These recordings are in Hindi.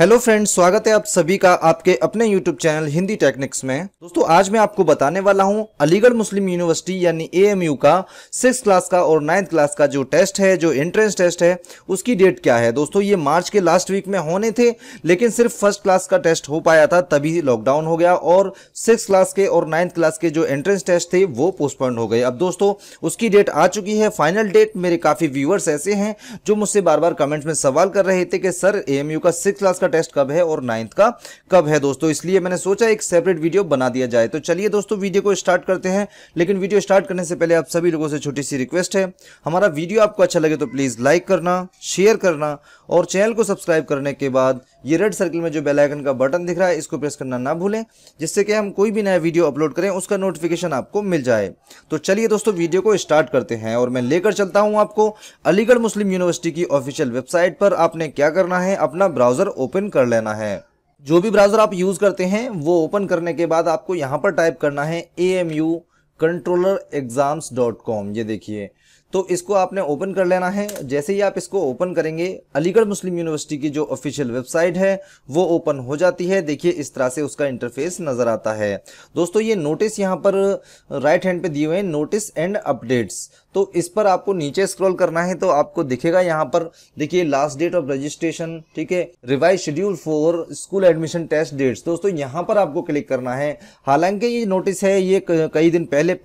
हेलो फ्रेंड्स स्वागत है आप सभी का आपके अपने यूट्यूब चैनल हिंदी टेक्निक्स में दोस्तों आज मैं आपको बताने वाला हूं अलीगढ़ मुस्लिम यूनिवर्सिटी यानी एएमयू का सिक्स क्लास का और नाइन्थ क्लास का जो टेस्ट है जो एंट्रेंस टेस्ट है उसकी डेट क्या है दोस्तों ये मार्च के लास्ट वीक में होने थे लेकिन सिर्फ फर्स्ट क्लास का टेस्ट हो पाया था तभी लॉकडाउन हो गया और सिक्स क्लास के और नाइन्थ क्लास के जो एंट्रेंस टेस्ट थे वो पोस्टपोन हो गए अब दोस्तों उसकी डेट आ चुकी है फाइनल डेट मेरे काफ़ी व्यूअर्स ऐसे हैं जो मुझसे बार बार कमेंट्स में सवाल कर रहे थे कि सर ए का सिक्स क्लास का टेस्ट कब है और नाइन्थ का कब है दोस्तों इसलिए मैंने सोचा एक सेपरेट वीडियो बना दिया जाए तो चलिए दोस्तों वीडियो को स्टार्ट करते हैं लेकिन वीडियो स्टार्ट करने से पहले आप सभी लोगों से छोटी सी रिक्वेस्ट है हमारा वीडियो आपको अच्छा लगे तो प्लीज़ लाइक करना शेयर करना और चैनल को सब्सक्राइब करने के बाद ये रेड सर्कल में जो बेल आइकन का बटन दिख रहा है इसको प्रेस करना ना भूलें जिससे कि हम कोई भी नया वीडियो अपलोड करें उसका नोटिफिकेशन आपको मिल जाए तो चलिए दोस्तों वीडियो को स्टार्ट करते हैं और मैं लेकर चलता हूं आपको अलीगढ़ मुस्लिम यूनिवर्सिटी की ऑफिशियल वेबसाइट पर आपने क्या करना है अपना ब्राउज़र ओपन कर लेना है जो भी ब्राउज़र आप यूज़ करते हैं वो ओपन करने के बाद आपको यहाँ पर टाइप करना है A controller exams dot com ये देखिए तो इसको आपने ओपन कर लेना है जैसे ही आप इसको ओपन करेंगे अलीगढ़ मुस्लिम यूनिवर्सिटी की जो ऑफिशियल वेबसाइट है वो ओपन हो जाती है देखिए इस तरह से उसका इंटरफेस नज़र आता है दोस्तों ये नोटिस यहाँ पर राइट हैंड पे दिए हुए हैं नोटिस एंड अपडेट्स तो इस पर आपको नीचे स्क्रॉल करना है तो आपको दिखेगा यहाँ पर देखिए लास्ट डेट ऑफ रजिस्ट्रेशन ठीक है revise schedule for school admission test dates दोस्तों यहाँ पर आपको क्लिक करना है हालांकि ये नोटिस है ये कई दिन पहले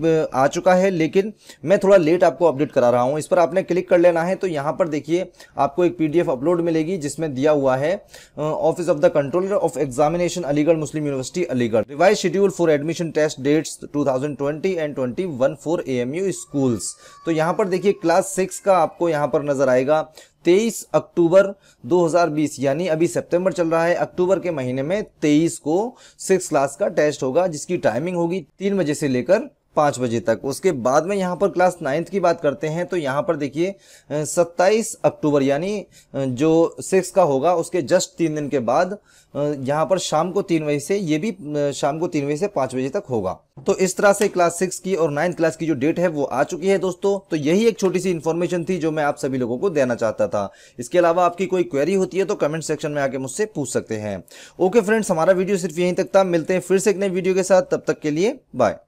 आ चुका है लेकिन मैं थोड़ा लेट आपको अपडेट करा रहा हूँ इस पर आपने क्लिक कर लेना है तो यहाँ पर देखिए आपको एक पीडीएफ अपलोड मिलेगी जिसमें दिया हुआ है office of the controller of examination Aligarh Muslim university Aligarh revise schedule for admission test dates two and twenty four AMU schools तो यहाँ पर देखिए क्लास सिक्स का आपको यहाँ पर नजर आएगा 23 अक्टूबर 2020 यानी अभी सितंबर चल रहा है अक्टूबर के महीने में 23 को सिक्स क्लास का टेस्ट होगा जिसकी टाइमिंग होगी तीन बजे से लेकर पाँच बजे तक उसके बाद में यहाँ पर क्लास नाइन्थ की बात करते हैं तो यहाँ पर देखिए सत्ताईस अक्टूबर यानी जो सिक्स का होगा उसके जस्ट तीन दिन के बाद यहाँ पर शाम को तीन बजे से ये भी शाम को तीन बजे से पाँच बजे तक होगा तो इस तरह से क्लास सिक्स की और नाइन्थ क्लास की जो डेट है वो आ चुकी है दोस्तों तो यही एक छोटी सी इन्फॉर्मेशन थी जो मैं आप सभी लोगों को देना चाहता था इसके अलावा आपकी कोई क्वेरी होती है तो कमेंट सेक्शन में आके मुझसे पूछ सकते हैं ओके फ्रेंड्स हमारा वीडियो सिर्फ यहीं तक था मिलते हैं फिर से एक नए वीडियो के साथ तब तक के लिए बाय